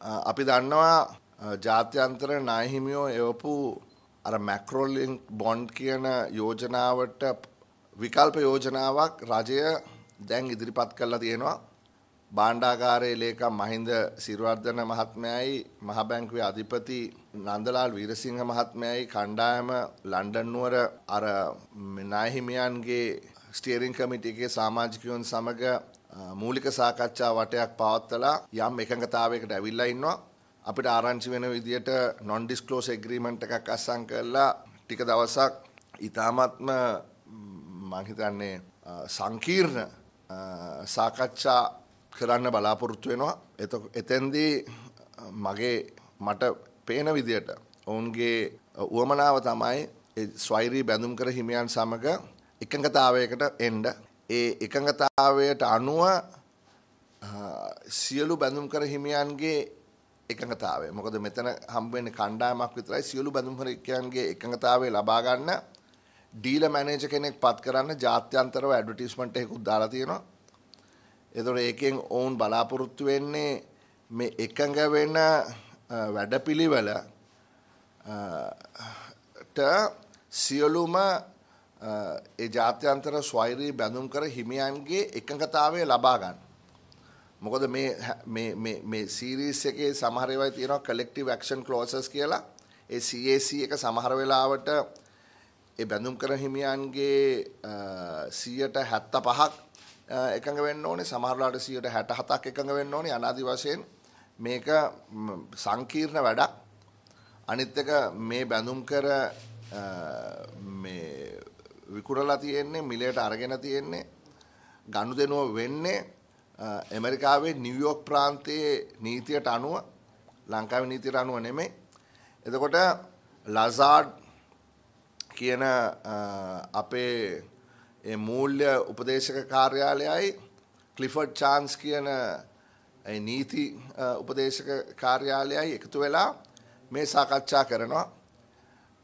අපි දන්නවා ජාත්‍යන්තර නායහිමියෝ එවපු අර මැක්රෝලින් බොන්ඩ් කියන යෝජනාවට විකල්ප යෝජනාවක් රජය දැන් ඉදිරිපත් කරලා තියෙනවා බාණ්ඩාකාරයේ ලේකම් මහින්ද සිරවර්ධන මහත්මයයි මහ බැංකුවේ අධිපති නන්දලාල් වීරසිංහ මහත්මයයි කණ්ඩායම ලන්ඩන් නුවර අර නායහිමියන්ගේ ස්ටියරින් කමිටි එකේ සමාජිකයන් සමග මූලික සාකච්ඡා වටයක් පවත්වලා යම් එකඟතාවයකට ඇවිල්ලා ඉන්නවා අපිට ආරංචි වෙන විදියට non disclose agreement එකක් අස්සම් කරලා ටික දවසක් ඊ타මත්ම මම හිතන්නේ සංකීර්ණ සාකච්ඡා කරන්න බලාපොරොත්තු වෙනවා. එතෙන්දී මගේ මට පේන විදියට ඔවුන්ගේ උවමනාව තමයි ස්වෛරී බැඳුම් කර හිමියන් සමග එකඟතාවයකට එන්ඩ ඒ එකඟතාවයට අනුව සියලු බැඳුම් කර හිමියන්ගේ එකඟතාවය මොකද මෙතන හම්බෙන්නේ කණ්ඩායමක් විතරයි සියලු බැඳුම් කරකයන්ගේ එකඟතාවය ලබා ගන්න ඩීල මැනේජර් කෙනෙක් පත් කරන්න ජාත්‍යන්තරව ඇඩ්වර්ටයිස්මන්ට් එකකුත් දාලා තියෙනවා. ඒතකොට ඒකෙන් ඔවුන් බලාපොරොත්තු වෙන්නේ මේ එකඟ වෙන වැඩපිළිවෙල ට සියලුම ඒ ජාත්‍යන්තර ස්වෛරී බැඳුම් කර හිමියන්ගේ එකඟතාවය ලබා ගන්න. මොකද මේ සීරීස් එකේ සමහරවයි තියෙනවා කලෙක්ටිව් ඇක්ෂන් ක්ලෝසස් කියලා ඒ CAC එක සමහර වෙලාවට ඒ බැඳුම් කර හිමියන්ගේ 175ක් එකඟ වෙන්න ඕනේ සමහරලාට 167ක් එකඟ වෙන්න ඕනේ අනාදි වශයෙන් මේක සංකීර්ණ වැඩක් අනිත් එක මේ බැඳුම් කර මේ විකුණලා තියෙන්නේ මිලයට අරගෙන තියෙන්නේ ගනුදෙනුව වෙන්නේ ඇමරිකාවේ නිව්යෝක් ප්‍රාන්තයේ නීතියට අනුව ලංකාවේ නීතියට අනුව නෙමෙයි. එතකොට ලසාඩ් කියන අපේ ඒ මූල්‍ය උපදේශක කාර්යාලයයි ක්ලිෆඩ් චාන්ස් කියන නීති උපදේශක කාර්යාලයයි එකතු වෙලා මේ සාකච්ඡා කරනවා.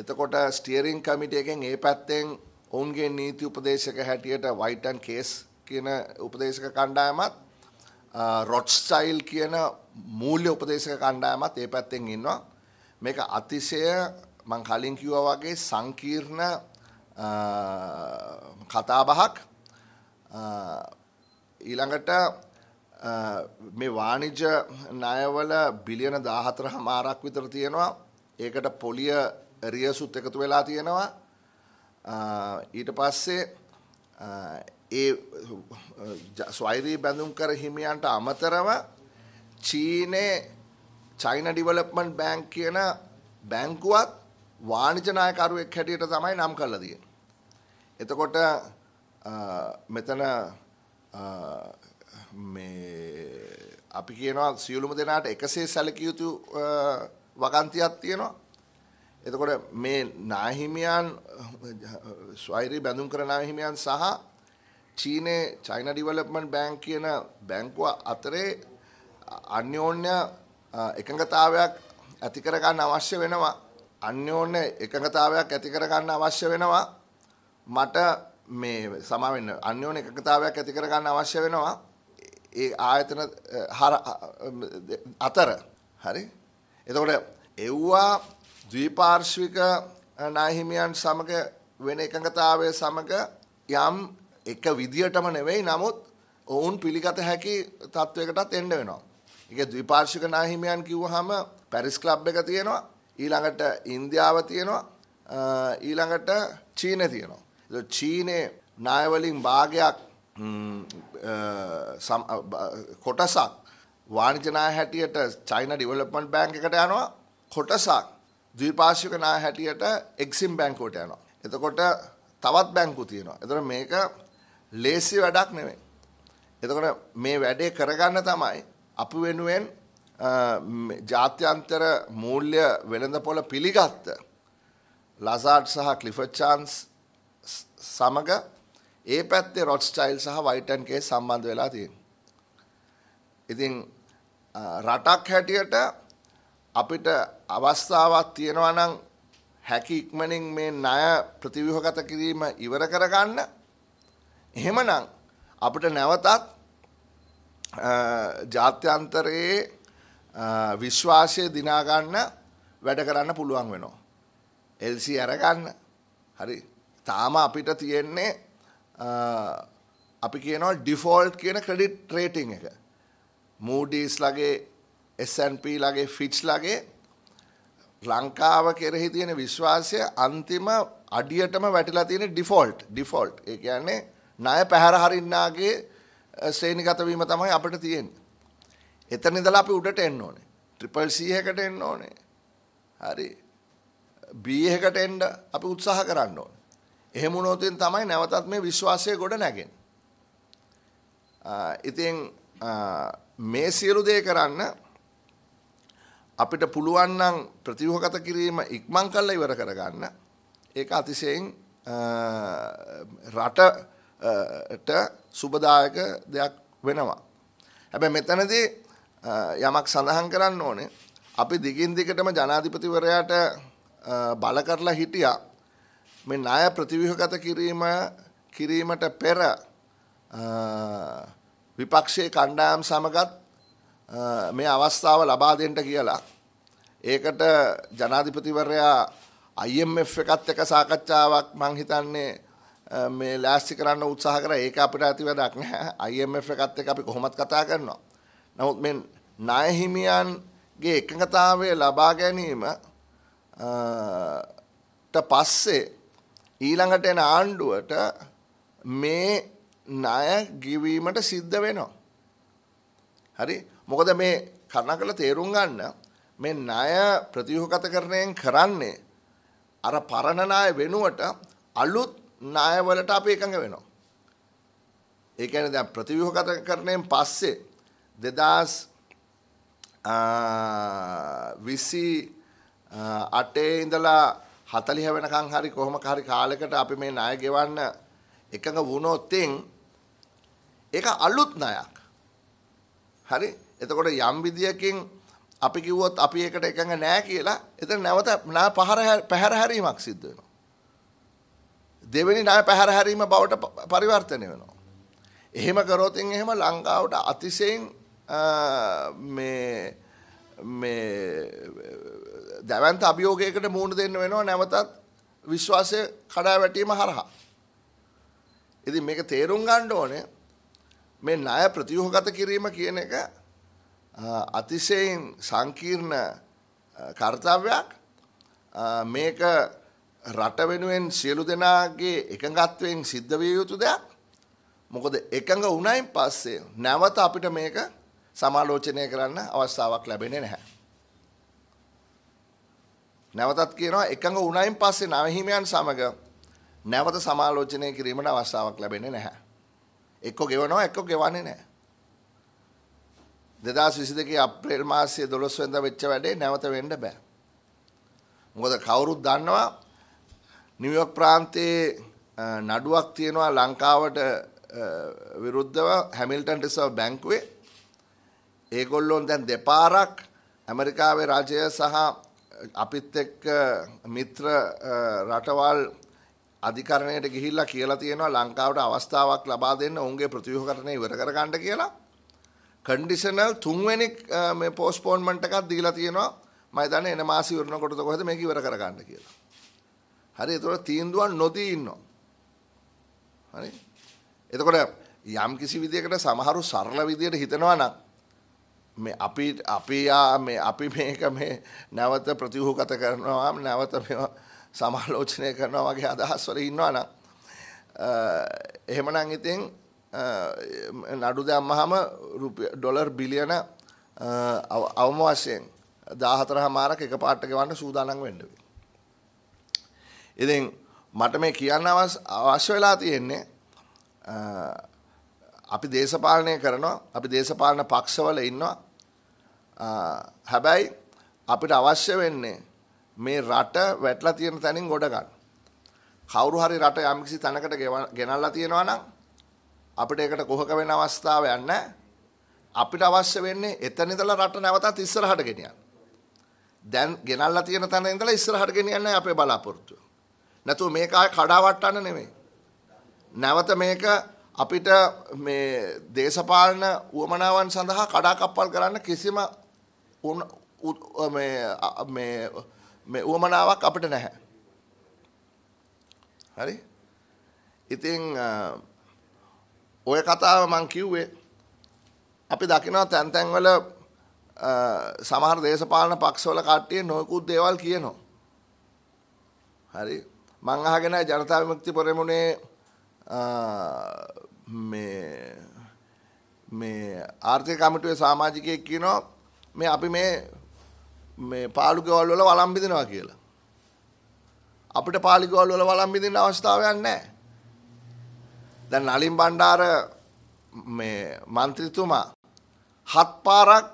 එතකොට ස්ටියරිං කමිටියකෙන් ඒ පැත්තෙන් ඔවුන්ගේ නීති උපදේශක හැටියට වයිටන් කේස් කියන උපදේශක කණ්ඩායමත් රොට්ස්ටයිල් කියන මූල්‍ය උපදේශක කණ්ඩායමත් ඒ පැත්තෙන් ඉන්නවා. මේක අතිශය මං කලින් කිව්වා වගේ සංකීර්ණ කතාබහක් ඊළඟට මේ වාණිජ්‍ය ණයවල බිලියන 14 හමාරක් විතර තියෙනවා. ඒකට පොලිය රියසුත් එකතු වෙලා තියෙනවා. ඊට පස්සේ ඒ ස්වෛරී බැඳුම් කර හිමියන්ට අමතරව චීනේ චයින ඩිවලොප්මන්ට් බැංක් කියන බැංකුවත් වාණිජ නායකරුවෙක් හැටියට තමයි නම් කරලා තියෙන්නේ. එතකොට මෙතන මේ අපි කියනවා සියලුම දෙනාට එකසේ සැලකිය යුතු වගන්තියක් තියෙනවා. එතකොට මේ නාහිමියන් ස්වෛරි බැඳුම් කර නාහිමියන් සහ චීනයේ චයින ඩිවලොප්මන්ට් බැංක් කියන බැංකුව අතරේ අන්‍යෝන්‍ය එකඟතාවයක් ඇති කරගන්න අවශ්‍ය වෙනවා අන්‍යෝන්‍ය එකඟතාවයක් ඇති කරගන්න අවශ්‍ය වෙනවා මට මේ සමාවෙන්න අන්‍යෝන්‍ය එකඟතාවයක් ඇති කරගන්න අවශ්‍ය වෙනවා ඒ ආයතන අතර හරි එතකොට එව්වා ද්විපාර්ශ්වික නාහිමියන් සමග වෙන එකඟතාවය සමග යම් එක විදියටම නෙවෙයි නමුත් ඔවුන් පිළිගත හැකි තත්ත්වයකටත් එන්න වෙනවා. ඒක ද්විපාර්ශ්වික නාහිමියන් කිව්වහම පැරිස් ක්ලබ් එක තියෙනවා, ඊළඟට ඉන්දියාව තියෙනවා, ඊළඟට චීනය තියෙනවා. ඒ චීනේ ණය වලින් භාගයක් කොටසක් වාණිජ ණය හැටියට චයිනා ඩෙවලොප්මන්ට් බැංක් එකට යනවා. කොටසක් ද්විපාර්ශ්වික නාය හැටියට එක්සිම් බැංකුවට යනවා. එතකොට තවත් බැංකු තියෙනවා. එතකොට මේක ලේසි වැඩක් නෙමෙයි. එතකොට මේ වැඩේ කරගන්න තමයි අපි වෙනුවෙන් ජාත්‍යන්තර මූල්‍ය වෙළඳපොළ පිළිගත්ත ලසාඩ් සහ ක්ලිෆර්ඩ් චාන්ස් සමග ඒ පැත්තේ රොඩ්ස්ටයිල් සහ වයිටන් කේස් සම්බන්ධ වෙලා තියෙනවා. ඉතින් රටක් හැටියට අපිට අවස්ථාවක් තියෙනවා නම් හැකි ඉක්මනින් මේ ණය ප්‍රතිව්‍යුහගත කිරීම ඉවර කරගන්න. එහෙමනම් අපිට නැවතත් ජාත්‍යන්තරයේ විශ්වාසය දිනා ගන්න වැඩ කරන්න පුළුවන් වෙනවා. LC අරගන්න. හරි. තාම අපිට තියෙන්නේ අපි කියනවා ඩිෆෝල්ට් කියන ක්‍රෙඩිට් රේටින් එක. මූඩීස් ලගේ S&P ලගේ ෆිච් ලගේ ලංකාව කෙරෙහි තියෙන විශ්වාසය අන්තිම අඩියටම වැටිලා තියෙන ඩිෆෝල්ට් ඩිෆෝල්ට් ඒ කියන්නේ ණය පැහැර හරින්නාගේ ශ්‍රේණිගත වීම තමයි අපිට තියෙන්නේ. එතන ඉඳලා අපි උඩට එන්න ඕනේ. ට්‍රිපල් C එකට එන්න ඕනේ. හරි. B එකට එන්න අපි උත්සාහ කරන්න ඕනේ. එහෙම වුණොත් තමයි නැවතත් මේ විශ්වාසය ගොඩ නැගෙන්නේ. ඉතින් මේ සියලු දේ කරන්න අපිට පුළුවන් නම් ප්‍රතිවහගත කිරීම ඉක්මන් කළා ඉවර කරගන්න. ඒක අතිශයින් රටට සුබදායක දෙයක් වෙනවා. හැබැයි මෙතනදී යමක් සඳහන් කරන්න ඕනේ අපි දිගින් දිගටම ජනාධිපතිවරයාට බල කරලා හිටියා මේ ණය ප්‍රතිව්‍යුහගත කිරීම කිරීමට පෙර විපක්ෂයේ කණ්ඩායම් සමගත් මේ අවස්ථාව ලබා දෙන්න කියලා. ඒකට ජනාධිපතිවරයා IMF එකත් එක සාකච්ඡාවක් මං හිතන්නේ මේ ලෑස්ති කරන්න උත්සාහ කරා ඒක අපිට ඇති වැඩක් නැහැ. IMF එකත් එක අපි කොහොමත් කතා කරනවා. නමුත් මේ ණය හිමියන්ගේ එකඟතාවය ලබා ගැනීම ට පස්සේ ඊළඟට එන ආණ්ඩුවට මේ ණය ගිවීමට සිද්ධ වෙනවා. හරි මොකද මේ කරුණාකරලා තේරුම් ගන්න මේ ණය ප්‍රතිව්‍යුහගතකරණයෙන් කරන්නේ අර පරණ ණය වෙනුවට අලුත් ණය වලට අපි එකඟ වෙනවා. ඒ කියන්නේ දැන් ප්‍රතිව්‍යුහගතකරණයෙන් පස්සේ 2028 ඉඳලා 40 වෙනකන් හරි කොහොම හරි කාලයකට අපි මේ ණය ගෙවන්න එකඟ වුණොත් ඒක අලුත් ණයක්. හරි එතකොට යම් විදියකින් අපි කිව්වොත් අපි ඒකට එකඟ නෑ කියලා එතන නැවත නා පහර පැහැර හැරීමක් සිද්ධ වෙනවා. දෙවෙනි නා පැහැර හැරීම බවට පරිවර්තනය වෙනවා. එහෙම කරොත් එහෙම ලංකාවට අතිශයින් මේ මේ දැවන්ත අභියෝගයකට මුහුණ දෙන්න වෙනවා නැවතත් විශ්වාසය කඩා වැටීම හරහා. ඉතින් මේක තේරුම් ගන්න ඕනේ මේ ණය ප්‍රතිව්‍යුහගත කිරීම කියන එක අතිශයින් සංකීර්ණ කාර්යයක් මේක රට වෙනුවෙන් සියලු දෙනාගේ එකඟත්වයෙන් සිද්ධ විය යුතු දෙයක්. මොකද එකඟ වුණයින් පස්සේ නැවත අපිට මේක සමාලෝචනය කරන්න අවස්ථාවක් ලැබෙන්නේ නැහැ. නැවතත් කියනවා එකඟ වුණයින් පස්සේ නවහිමයන් සමග නැවත සමාලෝචනය කිරීමට අවස්ථාවක් ලැබෙන්නේ නැහැ. එක්ක ගෙවනවා එක්ක ගෙවන්නේ නැහැ. 2022 අප්‍රේල් මාසයේ 12 වෙනිදා වෙච්ච වැඩේ නැවත වෙන්න බෑ. මොකද කවුරුත් දන්නවා නිව්යෝර්ක් ප්‍රාන්තයේ නඩුවක් තියෙනවා ලංකාවට විරුද්ධව හැමිල්ටන් රිසර්ව් බැංකුවේ. ඒගොල්ලොන් දැන් දෙපාරක් ඇමරිකාවේ රජය සහ අපිත් එක්ක මිත්‍ර රටවල් අධිකරණයට ගිහිල්ලා කියලා තියෙනවා ලංකාවට අවස්ථාවක් ලබා දෙන්න ඔවුන්ගේ ප්‍රතිව්‍යුහකරණය ඉවර කරගන්න කියලා. කන්ඩිෂනල් තුන්වෙනි මේ පෝස්ට්පෝන්මන්ට් එකක් දීලා තියෙනවා. මම දන්නේ එන මාසෙ ඉවරනකොට කොහොමද මේක ඉවර කරගන්න කියලා. හරි ඒතකොට තීන්දුවක් නොදී ඉන්නවා. හරි. එතකොට යම් කිසි විදියකට සමහරු සරල විදියට හිතනවා නම් මේ අපි අපි මේ අපි මේක මේ නැවත ප්‍රතිව්‍යුහගත කරනවා නැවත මේවා සමාලෝචනය කරනවා වගේ අදහස් වල ඉන්නවා නම් එහෙමනම් ඉතින් නඩු දැම්මහම ඩොලර් බිලියන අවම වශයෙන් 14 මාරක් එක පාට ගෙවන්න සූදානම් වෙන්න වෙයි. ඉතින් මට මේ කියන්න අවශ්‍ය වෙලා තියෙන්නේ අපි දේශපාලනය කරනවා අපි දේශපාලන පක්ෂවල ඉන්නවා හැබැයි අපිට අවශ්‍ය වෙන්නේ මේ රට වැටලා තියෙන තැනින් ගොඩ ගන්න. කවුරු හරි රට යම්කිසි තැනකට ගෙනල්ලා තියෙනවා නම් අපිට ඒකට කොහක වෙන අවස්ථාවක් නැහැ. අපිට අවශ්‍ය වෙන්නේ එතන ඉඳලා රට නැවතත් ඉස්සරහට ගෙනියන්න. දැන් ගෙනල්ලා තියෙන තැන ඉඳලා ඉස්සරහට ගෙනියන්නේ අපේ බලාපොරොත්තුව. නැතුව මේක ආය කඩාවට්ටන්න නෙමෙයි. නැවත මේක අපිට මේ දේශපාලන උවමනාවන් සඳහා කඩාකප්පල් කරන්න කිසිම මේ මේ මේ උවමනාවක් අපිට නැහැ. හරි? ඉතින් ඔය කතාව මම කිව්වේ අපි දකිනවා තැන් තැන්වල සමහර දේශපාලන පක්ෂවල කට්ටිය නොයෙකුත් දේවල් කියනවා. හරි. මං අහගෙන ජනතා විමුක්ති පෙරමුණේ මේ මේ ආර්ථික කමිටුවේ සමාජිකයෙක් කියනවා මේ අපි මේ මේ පාලු ගෙවල් වල වළම් බිඳිනවා කියලා. අපිට පාලි ගෙවල් වල වළම් බිඳින්න අවස්ථාවක් නැහැ. දැන් නලින් බණ්ඩාර මේ മന്ത്രിතුමා හත් පාරක්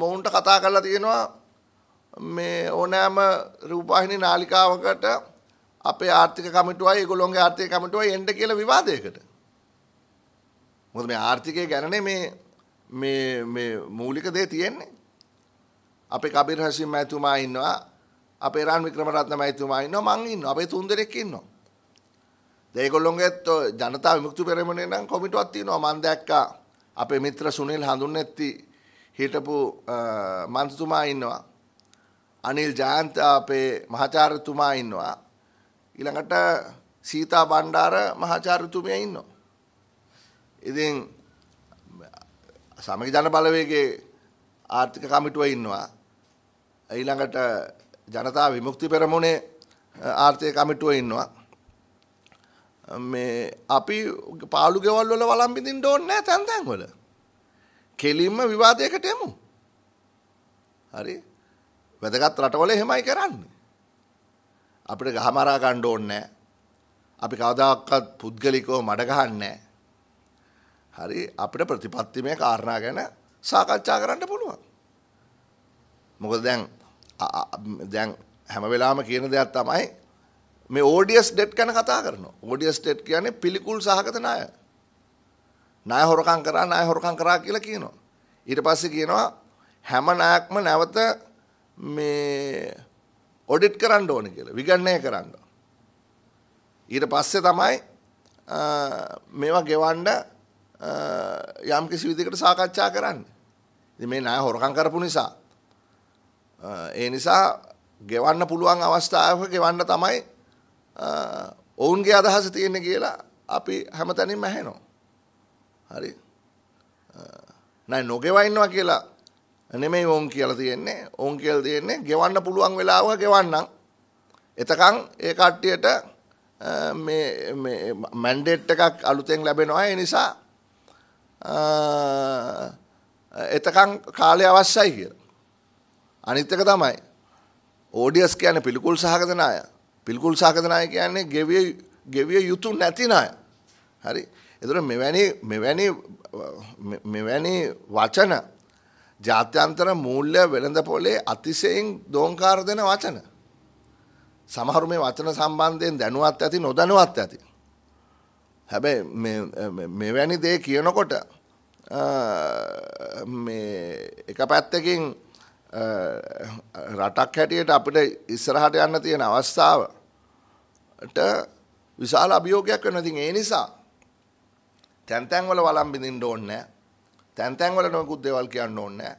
මොවුන්ට කතා කරලා තියෙනවා මේ ඕනෑම රූපවාහිනී නාලිකාවකට අපේ ආර්ථික කමිටුවයි ඒගොල්ලෝගේ ආර්ථික කමිටුවයි එන්න කියලා විවාදයකට. මොකද මේ ආර්ථිකය ගැනනේ මේ මේ මේ මූලික දේ තියෙන්නේ. අපේ කබිර් හෂිම් මහතුමා ඉන්නවා. අපේ රන් වික්‍රමරත්න මහතුමා ඉන්නවා. මං ඉන්නවා. අපේ තුන් දෙනෙක් ඉන්නවා. ඒගොල්ලොන්ගේත් ජනතා විමුක්ති පෙරමුණේ නම් කොමිටුවක් තියෙනවා මම දැක්කා. අපේ මිත්‍ර සුනිල් හඳුන්නැත්ති හිටපු මන්ත්‍රතුමා ඉන්නවා. අනිල් ජයන්ත අපේ මහාචාර්යතුමා ඉන්නවා. ඊළඟට සීතා බණ්ඩාර මහාචාර්යතුමිය ඉන්නවා. ඉතින් සමගි ජන බලවේගයේ ආර්ථික කමිටුව ඉන්නවා. ඊළඟට ජනතා විමුක්ති පෙරමුණේ ආර්ථය කමිටුව ඉන්නවා. මේ අපි පාලු ගෙවල් වල වලම්බිඳින් ඩෝන්න තැන්තැන් වල. කෙලින්ම විවාදයකට එමු. හරි වැදගත් රටවල එහෙමයි කරන්නේ. අපිට ගහමරා ගණ්ඩ ඕන්නෑ. අපි කවදක්කත් පුද්ගලිකෝ මඩ ගහන්නෑ. හරි අපිට ප්‍රතිපත්තිමය කාරණා ගැන සාකච්ඡා කරන්න පුළුවන්. මොකද දැන් දැන් හැම වෙලාම කියන දෙයක් තමයි මේ ඕඩියස් ඩෙට් ගැන කතා කරනවා. ඕඩියස් ඩෙට් කියන්නේ පිළිකුල් සහගත ණය. ණය හොරකම් කරා ණය හොරකම් කරා කියලා කියනවා. ඊට පස්සේ කියනවා හැම ණයක්ම නැවත මේ ඔඩිට් කරන්න ඕන කියලා විගණනය කරන්න. ඊට පස්සේ තමයි මේවා ගෙවන්න යම් කිසි විදිහකට සාකච්ඡා කරන්න. ඉතින් මේ ණය හොරකම් කරපු නිසා ඒ නිසා ගෙවන්න පුළුවන් අවස්ථාවක ගෙවන්න තමයි ඔවුන්ගේ අදහස තියෙන කියලා අපි හැමතැනින් මැහැනෝ. හරි නෑ නොගෙවයින්නවා කියලා නෙමෙයි ඔවුන් කියලා තියෙන්නේ ඔවුන් කියල තියෙන්නේ ගෙවන්න පුළුවන් වෙලාව ගෙවන්නම් එතකං ඒ කට්ටියට මැන්ඩෙට් එකක් අලුතෙන් ලැබෙනවා ඒ නිසා එතකං කාලය අවශ්‍යයි කියලා අනිත් එක තමයි ඕඩියස් කියන්නේ පිළිකුල් සහගත ණය. පිළිකුල් සහගත ණය කියන්නේ ගෙවිය ගෙවිය යුතු නැති ණය. හරි. එතකොට මෙවැනි මෙවැනි මෙවැනි වචන ජාත්‍යන්තර මූල්‍ය වෙළඳ පොලේ අතිශයින් දෝංකාර දෙන වචන. සමහරු මේ වචන සම්බන්ධයෙන් දැනුවත් ඇති නොදැනුවත් ඇති. හැබැයි මෙවැනි දේ කියනකොට මේ එක පැත්තකින් රටක් හැටියට අපිට ඉස්සරහට යන්න තියෙන අවස්ථාවට විශාල අභියෝගයක් වෙනවා. ඉතින් ඒ නිසා තැන් තැන් වල වළම් බින්දින්න ඕනේ නැහැ. තැන් තැන් වල නොයෙකුත් දේවල් කියන්න ඕනේ නැහැ.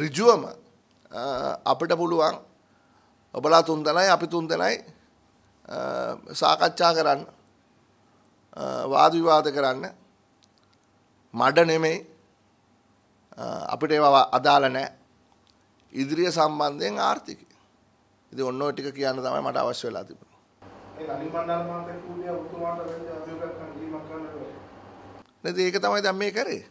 ඍජුවම අපිට පුළුවන් ඔබලා තුන් දෙනයි අපි තුන් දෙනයි සාකච්ඡා කරන්න වාද විවාද කරන්න මඩ නෙමෙයි අපිට ඒවා අදාළ නැහැ ඉදිරිය සම්බන්ධයෙන් ආර්ථිකය. ඉතින් ඔන්න ඔය ටික කියන්න තමයි මට අවශ්‍ය වෙලා තිබුණේ. ඒ ඒක තමයි දැන් මේ කරේ.